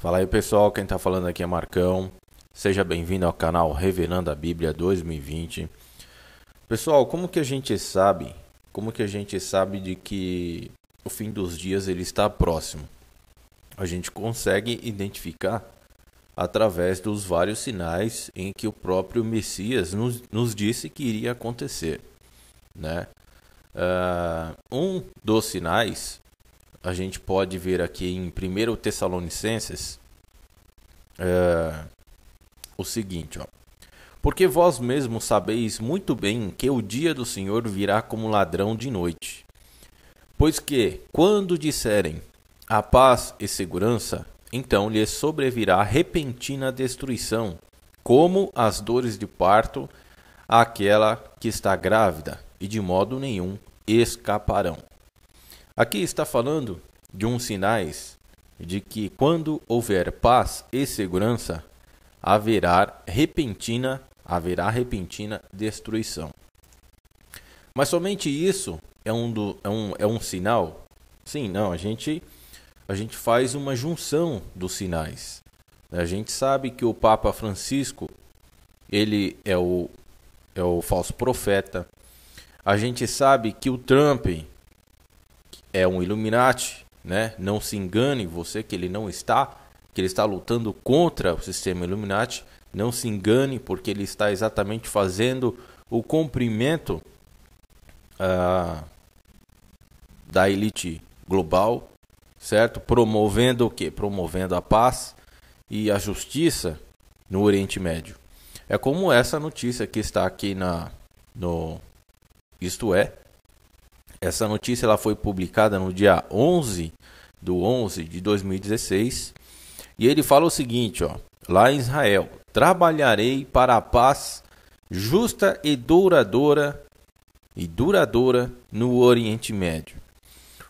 Fala aí pessoal, quem está falando aqui é Marcão. Seja bem-vindo ao canal Revelando a Bíblia 2020. Pessoal, como que a gente sabe? Como que a gente sabe de que o fim dos dias ele está próximo? A gente consegue identificar através dos vários sinais em que o próprio Messias nos, nos disse que iria acontecer, né? Uh, um dos sinais a gente pode ver aqui em 1 Tessalonicenses é, o seguinte, ó. Porque vós mesmos sabeis muito bem que o dia do Senhor virá como ladrão de noite. Pois que, quando disserem a paz e segurança, então lhes sobrevirá repentina destruição, como as dores de parto àquela que está grávida, e de modo nenhum escaparão. Aqui está falando de uns sinais de que quando houver paz e segurança, haverá repentina, haverá repentina destruição. Mas somente isso é um, do, é um, é um sinal? Sim, não, a gente, a gente faz uma junção dos sinais. A gente sabe que o Papa Francisco, ele é o, é o falso profeta. A gente sabe que o Trump é um Illuminati, né? Não se engane você que ele não está, que ele está lutando contra o sistema Illuminati. Não se engane porque ele está exatamente fazendo o cumprimento uh, ah, da elite global, certo? Promovendo o quê? Promovendo a paz e a justiça no Oriente Médio. É como essa notícia que está aqui na no isto é essa notícia ela foi publicada no dia 11 do 11 de 2016 e ele fala o seguinte, ó, lá em Israel, trabalharei para a paz justa e duradoura e duradoura no Oriente Médio.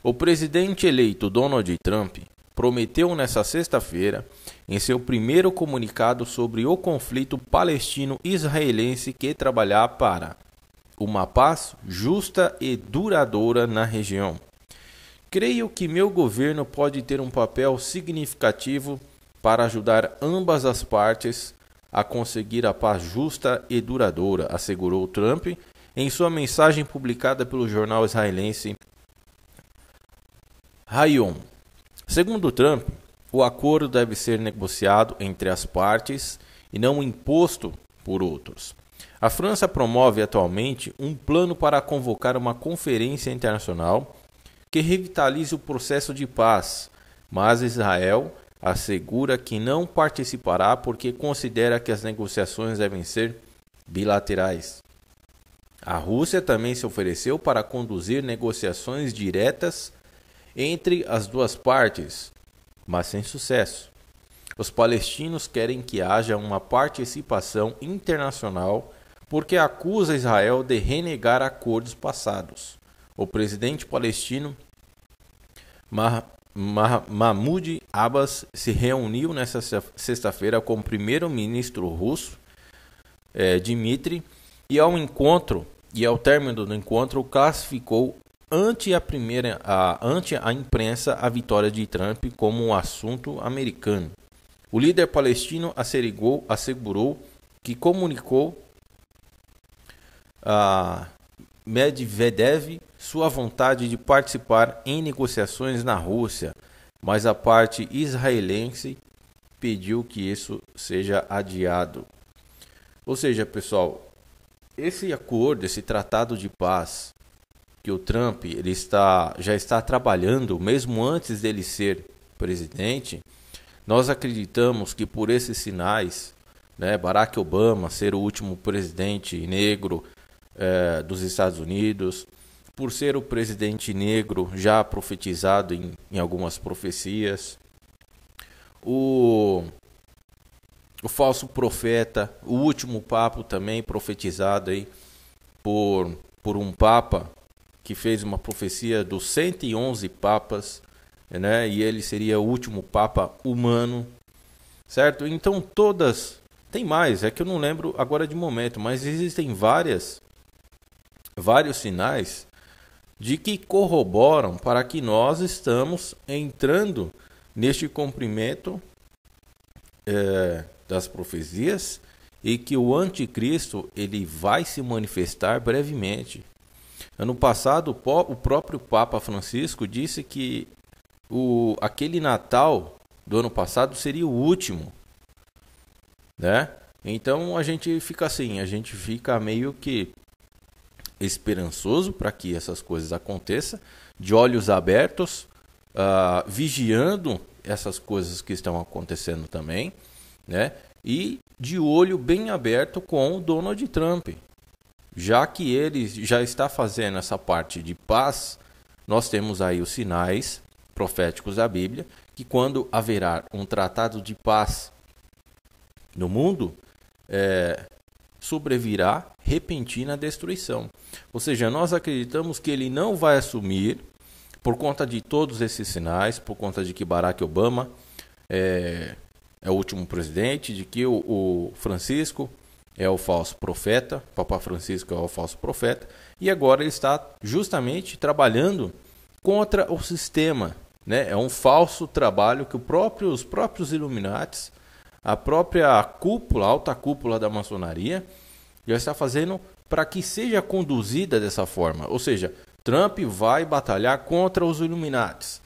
O presidente eleito Donald Trump prometeu nesta sexta-feira, em seu primeiro comunicado sobre o conflito palestino-israelense, que trabalhar para uma paz justa e duradoura na região. Creio que meu governo pode ter um papel significativo para ajudar ambas as partes a conseguir a paz justa e duradoura, assegurou Trump em sua mensagem publicada pelo jornal israelense Hayom. Segundo Trump, o acordo deve ser negociado entre as partes e não imposto por outros. A França promove atualmente um plano para convocar uma conferência internacional que revitalize o processo de paz, mas Israel assegura que não participará porque considera que as negociações devem ser bilaterais. A Rússia também se ofereceu para conduzir negociações diretas entre as duas partes, mas sem sucesso. Os palestinos querem que haja uma participação internacional porque acusa Israel de renegar acordos passados. O presidente palestino Mah Mah Mahmoud Abbas se reuniu nesta sexta-feira com o primeiro-ministro russo eh, Dmitry e ao encontro e ao término do encontro classificou ante a primeira a, ante a imprensa a vitória de Trump como um assunto americano. O líder palestino assegurou que comunicou a Medvedev sua vontade de participar em negociações na Rússia, mas a parte israelense pediu que isso seja adiado. Ou seja, pessoal, esse acordo, esse tratado de paz que o Trump ele está, já está trabalhando, mesmo antes dele ser presidente, nós acreditamos que por esses sinais, né, Barack Obama ser o último presidente negro eh, dos Estados Unidos, por ser o presidente negro já profetizado em, em algumas profecias, o, o falso profeta, o último papo também profetizado aí por, por um papa que fez uma profecia dos 111 papas né? E ele seria o último papa humano, certo? Então todas tem mais, é que eu não lembro agora de momento, mas existem várias vários sinais de que corroboram para que nós estamos entrando neste cumprimento é, das profecias e que o anticristo ele vai se manifestar brevemente. Ano passado, o próprio Papa Francisco disse que o, aquele Natal do ano passado seria o último, né? Então a gente fica assim, a gente fica meio que esperançoso para que essas coisas aconteçam, de olhos abertos, uh, vigiando essas coisas que estão acontecendo também, né? E de olho bem aberto com o Donald Trump, já que ele já está fazendo essa parte de paz, nós temos aí os sinais proféticos da Bíblia que quando haverá um tratado de paz no mundo, é, sobrevirá repentina destruição. Ou seja, nós acreditamos que ele não vai assumir, por conta de todos esses sinais, por conta de que Barack Obama é, é o último presidente, de que o, o Francisco é o falso profeta, Papa Francisco é o falso profeta, e agora ele está justamente trabalhando contra o sistema né? É um falso trabalho que próprio, os próprios Illuminates, a própria cúpula, alta cúpula da maçonaria, já está fazendo para que seja conduzida dessa forma. Ou seja, Trump vai batalhar contra os Illuminates,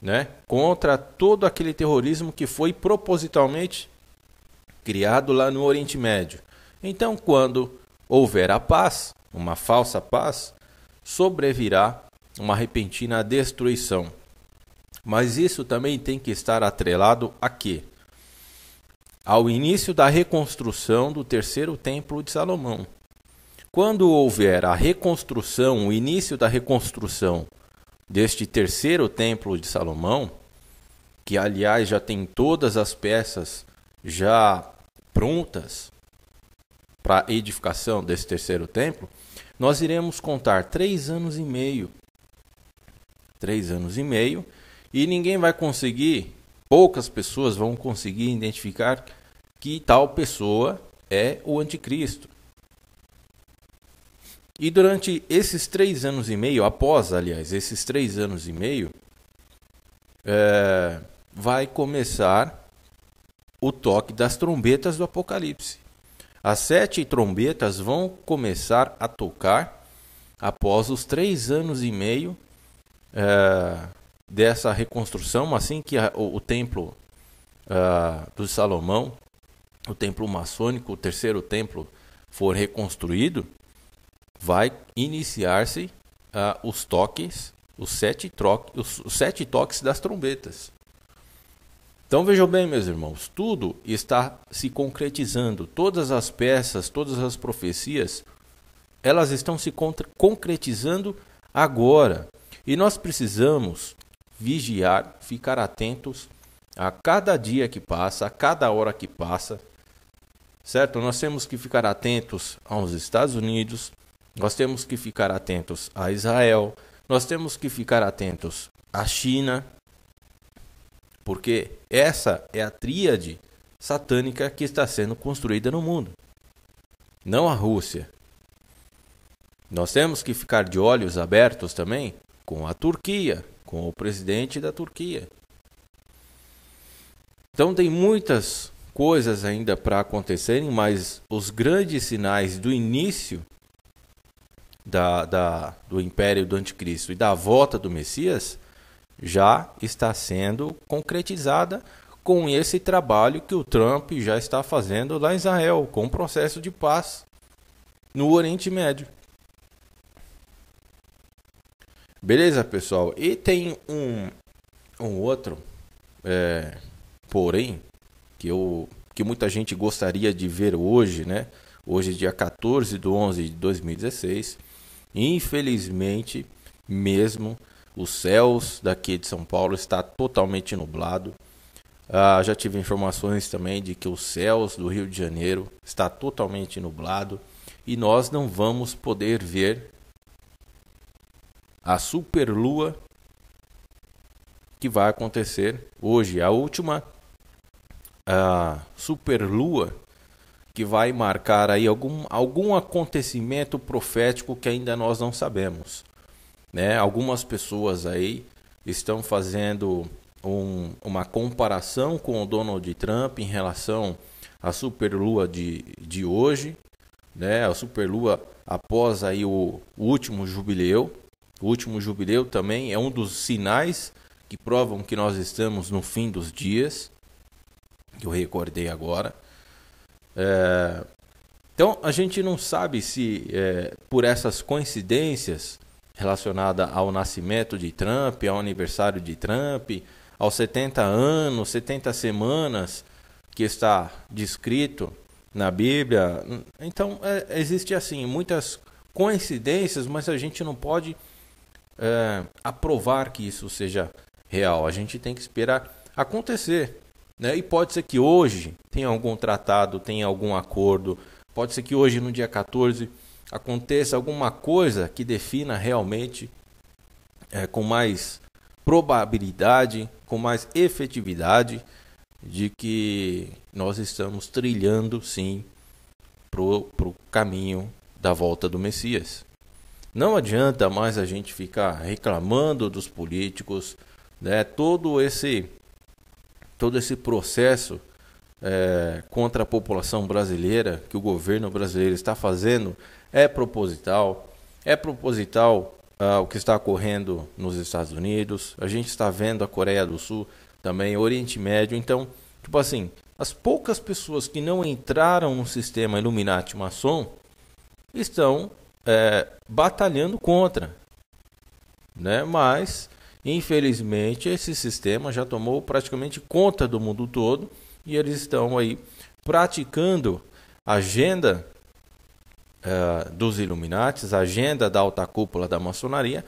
né? contra todo aquele terrorismo que foi propositalmente criado lá no Oriente Médio. Então, quando houver a paz, uma falsa paz, sobrevirá uma repentina destruição. Mas isso também tem que estar atrelado a quê? Ao início da reconstrução do terceiro templo de Salomão. Quando houver a reconstrução, o início da reconstrução deste terceiro templo de Salomão, que aliás já tem todas as peças já prontas para a edificação desse terceiro templo, nós iremos contar três anos e meio. Três anos e meio e ninguém vai conseguir, poucas pessoas vão conseguir identificar que tal pessoa é o anticristo. E durante esses três anos e meio, após, aliás, esses três anos e meio, é, vai começar o toque das trombetas do Apocalipse. As sete trombetas vão começar a tocar após os três anos e meio é, dessa reconstrução, assim que a, o, o, templo uh, do Salomão, o templo maçônico, o terceiro templo, for reconstruído, vai iniciar-se uh, os toques, os sete, troque, os, os sete toques das trombetas. Então vejam bem, meus irmãos, tudo está se concretizando, todas as peças, todas as profecias, elas estão se concretizando agora. E nós precisamos vigiar, ficar atentos a cada dia que passa, a cada hora que passa, certo? Nós temos que ficar atentos aos Estados Unidos, nós temos que ficar atentos a Israel, nós temos que ficar atentos à China, porque essa é a tríade satânica que está sendo construída no mundo, não a Rússia. Nós temos que ficar de olhos abertos também com a Turquia, com o presidente da Turquia. Então tem muitas coisas ainda para acontecerem, mas os grandes sinais do início da, da, do império do anticristo e da volta do Messias já está sendo concretizada com esse trabalho que o Trump já está fazendo lá em Israel, com o processo de paz no Oriente Médio. Beleza, pessoal? E tem um, um outro, é, porém, que, eu, que muita gente gostaria de ver hoje, né? Hoje, dia 14 de 11 de 2016. Infelizmente, mesmo, os céus daqui de São Paulo está totalmente nublado. Ah, já tive informações também de que os céus do Rio de Janeiro está totalmente nublado e nós não vamos poder ver a superlua que vai acontecer hoje, a última a superlua que vai marcar aí algum, algum acontecimento profético que ainda nós não sabemos. Né? Algumas pessoas aí estão fazendo um, uma comparação com o Donald Trump em relação à superlua de, de hoje, né? a superlua após aí o, o último jubileu, o último jubileu também é um dos sinais que provam que nós estamos no fim dos dias, que eu recordei agora. É, então a gente não sabe se é, por essas coincidências relacionadas ao nascimento de Trump, ao aniversário de Trump, aos 70 anos, 70 semanas que está descrito na Bíblia. Hum, então é, existe assim muitas coincidências, mas a gente não pode uh, que isso seja real. A gente tem que esperar acontecer. Né? E pode ser que hoje tenha algum tratado, tenha algum acordo, pode ser que hoje, no dia 14, aconteça alguma coisa que defina realmente eh, com mais probabilidade, com mais efetividade, de que nós estamos trilhando sim para o caminho da volta do Messias. Não adianta mais a gente ficar reclamando dos políticos, né? Todo esse todo esse processo é, contra a população brasileira que o governo brasileiro está fazendo é proposital. É proposital ah, o que está ocorrendo nos Estados Unidos. A gente está vendo a Coreia do Sul também, Oriente Médio. Então, tipo assim, as poucas pessoas que não entraram no sistema Illuminati maçom estão é, batalhando contra. Né? Mas, infelizmente, esse sistema já tomou praticamente conta do mundo todo e eles estão aí praticando a agenda é, dos Illuminates, a agenda da alta cúpula da maçonaria,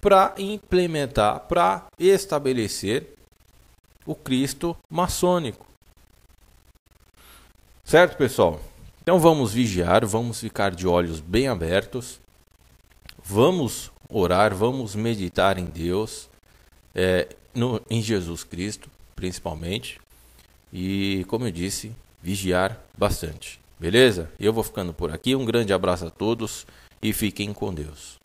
para implementar, para estabelecer o Cristo maçônico. Certo, pessoal? Então vamos vigiar, vamos ficar de olhos bem abertos, vamos orar, vamos meditar em Deus, é, no, em Jesus Cristo, principalmente. E, como eu disse, vigiar bastante. Beleza? Eu vou ficando por aqui. Um grande abraço a todos e fiquem com Deus.